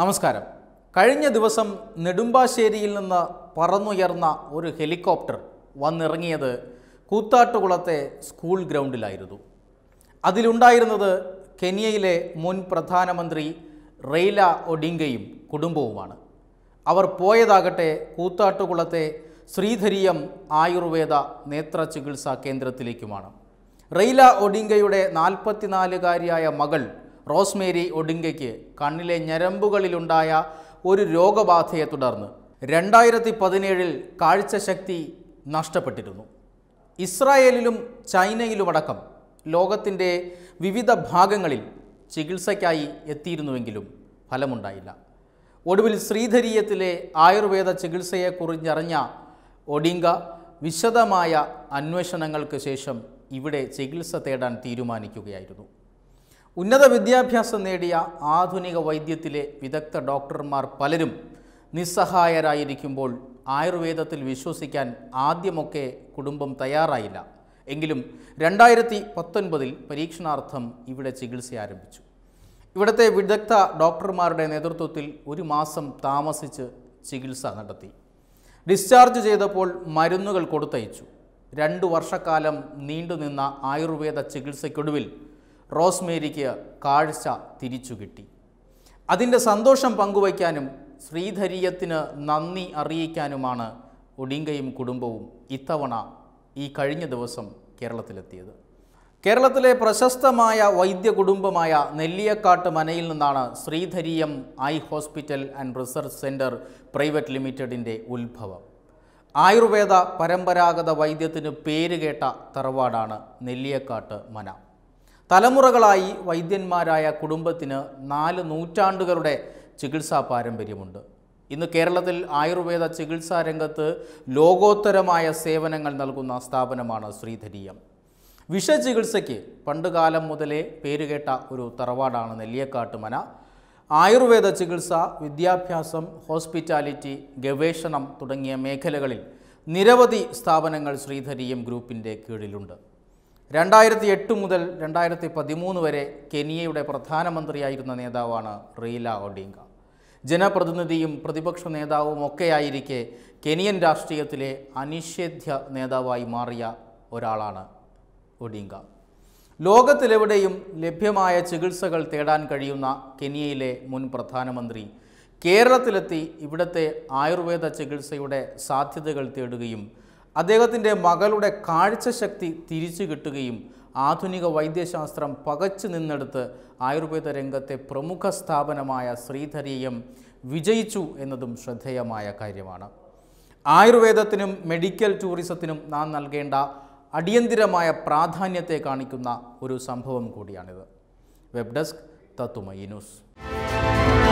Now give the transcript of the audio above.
നമസ്കാരം കഴിഞ്ഞ ദിവസം നെടുമ്പാശ്ശേരിയിൽ നിന്ന് പറന്നുയർന്ന ഒരു ഹെലികോപ്റ്റർ വന്നിറങ്ങിയത് കൂത്താട്ടുകുളത്തെ സ്കൂൾ ഗ്രൗണ്ടിലായിരുന്നു അതിലുണ്ടായിരുന്നത് കെനിയയിലെ മുൻ പ്രധാനമന്ത്രി റെയ്ല ഒഡിങ്കയും കുടുംബവുമാണ് അവർ പോയതാകട്ടെ കൂത്താട്ടുകുളത്തെ ശ്രീധരിയം ആയുർവേദ നേത്ര ചികിത്സാ കേന്ദ്രത്തിലേക്കുമാണ് റെയ്ല ഒഡിങ്കയുടെ നാൽപ്പത്തിനാലുകാരിയായ മകൾ റോസ്മേരി ഒഡിങ്കയ്ക്ക് കണ്ണിലെ ഞരമ്പുകളിലുണ്ടായ ഒരു രോഗബാധയെ തുടർന്ന് രണ്ടായിരത്തി പതിനേഴിൽ കാഴ്ചശക്തി നഷ്ടപ്പെട്ടിരുന്നു ഇസ്രായേലിലും ചൈനയിലുമടക്കം ലോകത്തിൻ്റെ വിവിധ ഭാഗങ്ങളിൽ ചികിത്സയ്ക്കായി എത്തിയിരുന്നുവെങ്കിലും ഫലമുണ്ടായില്ല ഒടുവിൽ ശ്രീധരീയത്തിലെ ആയുർവേദ ചികിത്സയെക്കുറിഞ്ഞറിഞ്ഞ ഒഡിങ്ക വിശദമായ അന്വേഷണങ്ങൾക്ക് ശേഷം ഇവിടെ ചികിത്സ തേടാൻ തീരുമാനിക്കുകയായിരുന്നു ഉന്നത വിദ്യാഭ്യാസം നേടിയ ആധുനിക വൈദ്യത്തിലെ വിദഗ്ധ ഡോക്ടർമാർ പലരും നിസ്സഹായരായിരിക്കുമ്പോൾ ആയുർവേദത്തിൽ വിശ്വസിക്കാൻ ആദ്യമൊക്കെ കുടുംബം തയ്യാറായില്ല എങ്കിലും രണ്ടായിരത്തി പത്തൊൻപതിൽ പരീക്ഷണാർത്ഥം ഇവിടെ ചികിത്സ ആരംഭിച്ചു ഇവിടുത്തെ വിദഗ്ധ ഡോക്ടർമാരുടെ നേതൃത്വത്തിൽ ഒരു മാസം താമസിച്ച് ചികിത്സ നടത്തി ഡിസ്ചാർജ് ചെയ്തപ്പോൾ മരുന്നുകൾ കൊടുത്തയച്ചു രണ്ടു വർഷക്കാലം നീണ്ടുനിന്ന ആയുർവേദ ചികിത്സയ്ക്കൊടുവിൽ റോസ്മേരിക്ക് കാഴ്ച തിരിച്ചു കിട്ടി അതിൻ്റെ സന്തോഷം പങ്കുവയ്ക്കാനും ശ്രീധരീയത്തിന് നന്ദി അറിയിക്കാനുമാണ് ഒഡിങ്കയും കുടുംബവും ഇത്തവണ ഈ കഴിഞ്ഞ ദിവസം കേരളത്തിലെത്തിയത് കേരളത്തിലെ പ്രശസ്തമായ വൈദ്യ കുടുംബമായ നെല്ലിയക്കാട്ട് മനയിൽ നിന്നാണ് Sreedhareeyam eye hospital and research centre private ലിമിറ്റഡിൻ്റെ ഉത്ഭവം ആയുർവേദ പരമ്പരാഗത വൈദ്യത്തിന് പേരുകേട്ട തറവാടാണ് നെല്ലിയക്കാട്ട് മന തലമുറകളായി വൈദ്യന്മാരായ കുടുംബത്തിന് നാല് നൂറ്റാണ്ടുകളുടെ ചികിത്സാ പാരമ്പര്യമുണ്ട് ഇന്ന് കേരളത്തിൽ ആയുർവേദ ചികിത്സാ രംഗത്ത് ലോകോത്തരമായ സേവനങ്ങൾ നൽകുന്ന സ്ഥാപനമാണ് ശ്രീധരീയം വിഷചികിത്സയ്ക്ക് പണ്ടുകാലം മുതലേ പേരുകേട്ട ഒരു തറവാടാണ് നെല്ലിയക്കാട്ടുമന ആയുർവേദ ചികിത്സ വിദ്യാഭ്യാസം ഹോസ്പിറ്റാലിറ്റി ഗവേഷണം തുടങ്ങിയ മേഖലകളിൽ നിരവധി സ്ഥാപനങ്ങൾ ശ്രീധരീയം ഗ്രൂപ്പിൻ്റെ കീഴിലുണ്ട് രണ്ടായിരത്തി എട്ട് മുതൽ രണ്ടായിരത്തി പതിമൂന്ന് വരെ കെനിയയുടെ പ്രധാനമന്ത്രിയായിരുന്ന നേതാവാണ് റീല ഒഡിങ്ക ജനപ്രതിനിധിയും പ്രതിപക്ഷ നേതാവും ഒക്കെയായിരിക്കെ കെനിയൻ രാഷ്ട്രീയത്തിലെ അനിഷേധ്യ നേതാവായി മാറിയ ഒരാളാണ് ഒഡിങ്ക ലോകത്തിലെവിടെയും ലഭ്യമായ ചികിത്സകൾ തേടാൻ കഴിയുന്ന കെനിയയിലെ മുൻ പ്രധാനമന്ത്രി കേരളത്തിലെത്തി ഇവിടുത്തെ ആയുർവേദ ചികിത്സയുടെ സാധ്യതകൾ തേടുകയും അദ്ദേഹത്തിൻ്റെ മകളുടെ കാഴ്ചശക്തി തിരിച്ചു കിട്ടുകയും ആധുനിക വൈദ്യശാസ്ത്രം പകച്ചു നിന്നെടുത്ത് ആയുർവേദ രംഗത്തെ പ്രമുഖ സ്ഥാപനമായ ശ്രീധരീയം വിജയിച്ചു എന്നതും ശ്രദ്ധേയമായ കാര്യമാണ് ആയുർവേദത്തിനും മെഡിക്കൽ ടൂറിസത്തിനും നാം നൽകേണ്ട അടിയന്തിരമായ പ്രാധാന്യത്തെ കാണിക്കുന്ന ഒരു സംഭവം കൂടിയാണിത് വെബ് ഡെസ്ക് തത്തുമൈ ന്യൂസ്